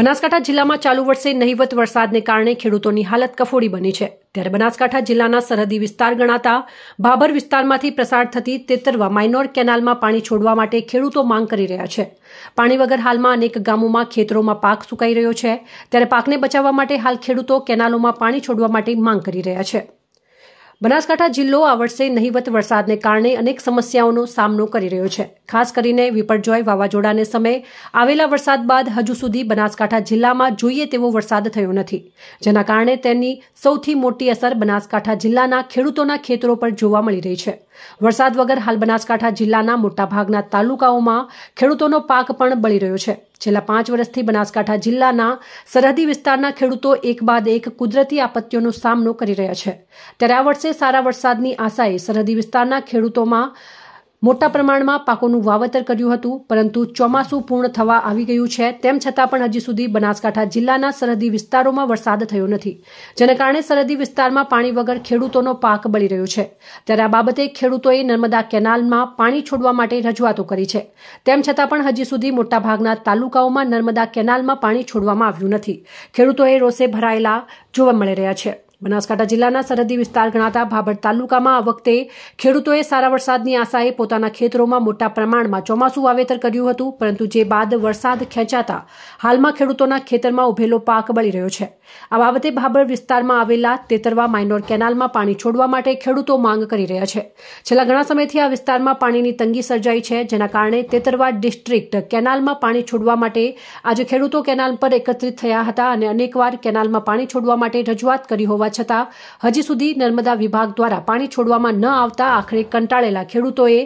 બનાસકાંઠા જિલ્લામાં ચાલુ વર્ષે નહીવત વરસાદને કારણે ખેડૂતોની હાલત કફોડી બની છે ત્યારે બનાસકાંઠા જિલ્લાના સરહદી વિસ્તાર ગણાતા ભાભર વિસ્તારમાંથી પ્રસાર થતી તેતરવા માઇનોર કેનાલમાં પાણી છોડવા માટે ખેડૂતો માંગ કરી રહ્યા છે પાણી વગર હાલમાં અનેક ગામોમાં ખેતરોમાં પાક સુકાઈ રહ્યો છે ત્યારે પાકને બચાવવા માટે હાલ ખેડૂતો કેનાલોમાં પાણી છોડવા માટે માંગ કરી રહ્યા છે બનાસકાંઠા જિલ્લો આ વર્ષે નહીવત વરસાદને કારણે અનેક સમસ્યાઓનો સામનો કરી રહ્યો છે ખાસ કરીને વિપર્જોય વાવાઝોડાને સમય આવેલા વરસાદ બાદ હજુ સુધી બનાસકાંઠા જિલ્લામાં જોઈએ તેવો વરસાદ થયો નથી જેના કારણે તેની સૌથી મોટી અસર બનાસકાંઠા જિલ્લાના ખેડૂતોના ખેતરો પર જોવા મળી રહી છે વરસાદ વગર હાલ બનાસકાંઠા જિલ્લાના મોટાભાગના તાલુકાઓમાં ખેડૂતોનો પાક પણ બળી રહ્યો છે છેલ્લા પાંચ વર્ષથી બનાસકાંઠા જિલ્લાના સરહદી વિસ્તારના ખેડૂતો એક બાદ એક કુદરતી આપત્તિઓનો સામનો કરી રહ્યા છે ત્યારે આ વર્ષે સારા વરસાદની આશાએ સરહદી વિસ્તારના ખેડૂતોમાં મોટા પ્રમાણમાં પાકોનું વાવેતર કર્યું હતું પરંતુ ચોમાસું પૂર્ણ થવા આવી ગયું છે તેમ છતાં પણ હજી સુધી બનાસકાંઠા જિલ્લાના સરહદી વિસ્તારોમાં વરસાદ થયો નથી જેને કારણે સરહદી વિસ્તારમાં પાણી વગર ખેડૂતોનો પાક બળી રહ્યો છે ત્યારે આ બાબતે ખેડૂતોએ નર્મદા કેનાલમાં પાણી છોડવા માટે રજૂઆતો કરી છે તેમ છતાં પણ હજી સુધી મોટાભાગના તાલુકાઓમાં નર્મદા કેનાલમાં પાણી છોડવામાં આવ્યું નથી ખેડૂતોએ રોષે ભરાયેલા જોવા મળી રહ્યા છે બનાસકાંઠા જિલ્લાના સરહદી વિસ્તાર ગણાતા ભાભડ તાલુકામાં આ વખતે ખેડૂતોએ સારા વરસાદની આશાએ પોતાના ખેતરોમાં મોટા પ્રમાણમાં ચોમાસું વાવેતર કર્યું હતું પરંતુ જે બાદ વરસાદ ખેંચાતા હાલમાં ખેડૂતોના ખેતરમાં ઉભેલો પાક બળી રહ્યો છે આ બાબતે ભાભડ વિસ્તારમાં આવેલા તેતરવા માઇનોર કેનાલમાં પાણી છોડવા માટે ખેડૂતો માંગ કરી રહ્યા છે છેલ્લા ઘણા સમયથી આ વિસ્તારમાં પાણીની તંગી સર્જાઈ છે જેના કારણે તેતરવા ડિસ્ટ્રિક્ટ કેનાલમાં પાણી છોડવા માટે આજે ખેડૂતો કેનાલ પર એકત્રિત થયા હતા અને અનેકવાર કેનાલમાં પાણી છોડવા માટે રજૂઆત કરી હોવા હોવા છતાં હજી સુધી નર્મદા વિભાગ દ્વારા પાણી છોડવામાં ન આવતા આખરે કંટાળેલા ખેડૂતોએ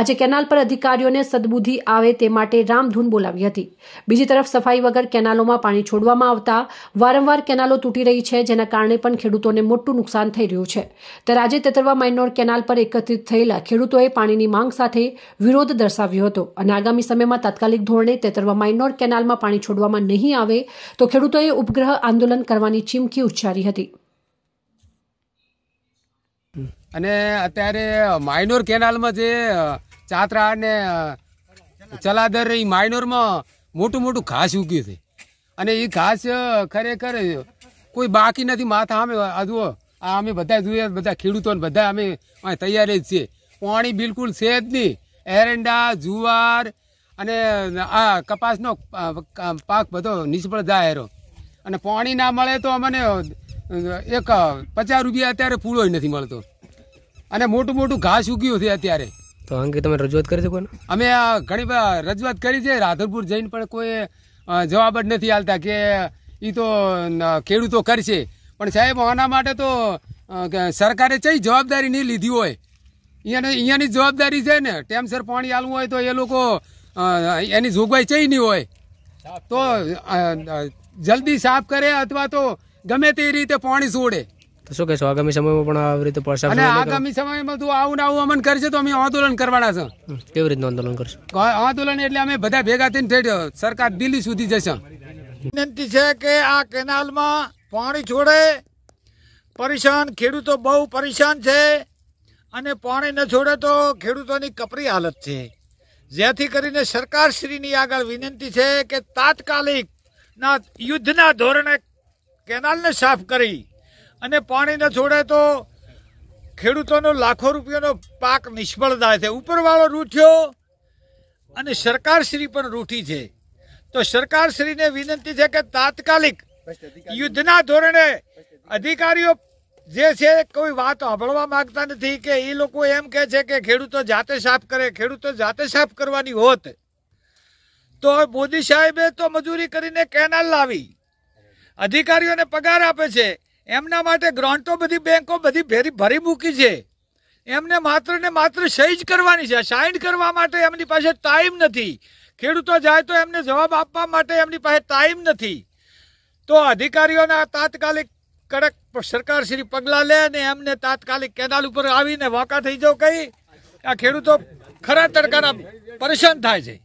આજે કેનાલ પર અધિકારીઓને સદબુદ્ધિ આવે તે માટે રામધૂન બોલાવી હતી બીજી તરફ સફાઈ વગર કેનાલોમાં પાણી છોડવામાં આવતા વારંવાર કેનાલો તૂટી રહી છે જેના કારણે પણ ખેડૂતોને મોટું નુકસાન થઈ રહ્યું છે ત્યારે આજે તેતરવા માઇનોર કેનાલ પર એકત્રિત થયેલા ખેડૂતોએ પાણીની માંગ સાથે વિરોધ દર્શાવ્યો હતો અને આગામી સમયમાં તાત્કાલિક ધોરણે તેતરવા માઇનોર કેનાલમાં પાણી છોડવામાં નહીં આવે તો ખેડૂતોએ ઉપગ્રહ આંદોલન કરવાની ચીમકી ઉચ્ચારી હતી અને અત્યારે માઇનોર કેનાલમાં જે ચાતરા અને ચલાદર એ માઇનોરમાં મોટું મોટું ઘાસ ઉગ્યું છે અને એ ઘાસ ખરેખર કોઈ બાકી નથી માથા અમે જુઓ આ અમે બધા જોઈએ બધા ખેડૂતોને બધા અમે તૈયાર જ છીએ પાણી બિલકુલ છે જ નહીં એરંડા જુવાર અને આ કપાસનો પાક બધો નિષ્ફળ જાય એરો અને પાણી ના મળે તો અમને એક પચાસ રૂપિયા અત્યારે પૂળો નથી મળતો અને મોટું મોટું ઘાસ ઉગ્યું છે અત્યારે તો અંગે તમે રજૂઆત કરી શકો અમે ઘણી રજૂઆત કરી છે રાધનપુર જઈને પણ કોઈ જવાબ જ નથી આલતા કે એ તો ખેડૂતો કરશે પણ સાહેબ આના માટે તો સરકારે ચઈ જવાબદારી નહીં લીધી હોય અહીંયાની અહીંયાની જવાબદારી છે ને ટેમસર પાણી આલવું હોય તો એ લોકો એની જોગવાઈ ચઈ નહીં હોય તો જલ્દી સાફ કરે અથવા તો ગમે તે રીતે પાણી છોડે શું કહેશો આગામી સમયમાં પણ આવી રીતે પડશે અને આગામી સમયમાં તું આવું ને આવું અમન કરશે તો અમે આંદોલન કરવાના છે કેવી રીતનું આંદોલન કરશો આંદોલન એટલે અમે બધા ભેગા થઈને થઈ સરકાર દિલ્હી સુધી જશે વિનંતી છે કે આ કેનાલમાં પાણી છોડે પરેશાન ખેડૂતો બહુ પરેશાન છે અને પાણી ન છોડે તો ખેડૂતોની કપરી હાલત છે જેથી કરીને સરકાર શ્રીની આગળ વિનંતી છે કે તાત્કાલિક ના યુદ્ધના ધોરણે કેનાલને સાફ કરી અને પાણી ન છોડે તો ખેડૂતોનો લાખો રૂપિયાનો પાક નિષ્ફળ થાય છે ઉપરવાળો રૂઠ્યો અને સરકારશ્રી પણ રૂઠી છે તો સરકારશ્રીને વિનંતી છે કે તાત્કાલિક યુદ્ધના ધોરણે અધિકારીઓ જે છે કોઈ વાત સાંભળવા માંગતા નથી કે એ લોકો એમ કહે છે કે ખેડૂતો જાતે સાફ કરે ખેડૂતો જાતે સાફ કરવાની હોત તો મોદી સાહેબે તો મજૂરી કરીને કેનાલ લાવી અધિકારીઓને પગાર આપે છે એમના માટે ગ્રાન્ટો બધી બેંકો બધી ભેરી ભરી મૂકી છે એમને માત્ર ને માત્ર સહી જ કરવાની છે સાઇન કરવા માટે એમની પાસે ટાઈમ નથી ખેડૂતો જાય તો એમને જવાબ આપવા માટે એમની પાસે ટાઈમ નથી તો અધિકારીઓના તાત્કાલિક કડક સરકારશ્રી પગલાં લે અને એમને તાત્કાલિક કેનાલ ઉપર આવીને વાંકા થઈ જાઓ કઈ આ ખેડૂતો ખરા તડકાના પરેશાન થાય છે